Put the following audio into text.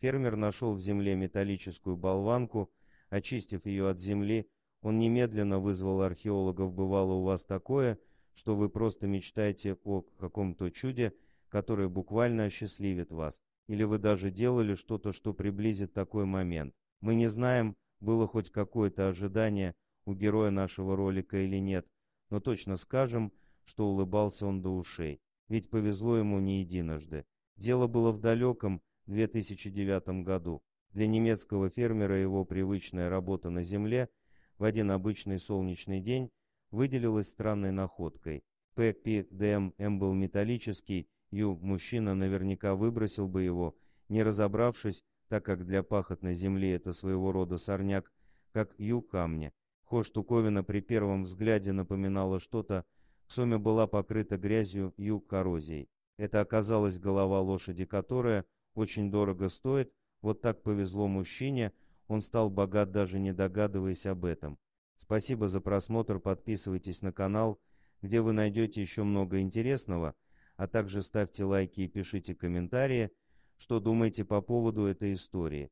Фермер нашел в земле металлическую болванку, очистив ее от земли, он немедленно вызвал археологов «Бывало у вас такое», что вы просто мечтаете о каком-то чуде, которое буквально осчастливит вас, или вы даже делали что-то, что приблизит такой момент. Мы не знаем, было хоть какое-то ожидание у героя нашего ролика или нет, но точно скажем, что улыбался он до ушей, ведь повезло ему не единожды. Дело было в далеком, 2009 году. Для немецкого фермера его привычная работа на земле в один обычный солнечный день выделилась странной находкой. ППДММ был металлический, Ю мужчина наверняка выбросил бы его, не разобравшись, так как для пахотной земли это своего рода сорняк, как Ю камня. Хо штуковина при первом взгляде напоминала что-то, К Ксоме была покрыта грязью Ю коррозией. Это оказалась голова лошади, которая – очень дорого стоит. Вот так повезло мужчине, он стал богат, даже не догадываясь об этом. Спасибо за просмотр, подписывайтесь на канал, где вы найдете еще много интересного, а также ставьте лайки и пишите комментарии, что думаете по поводу этой истории.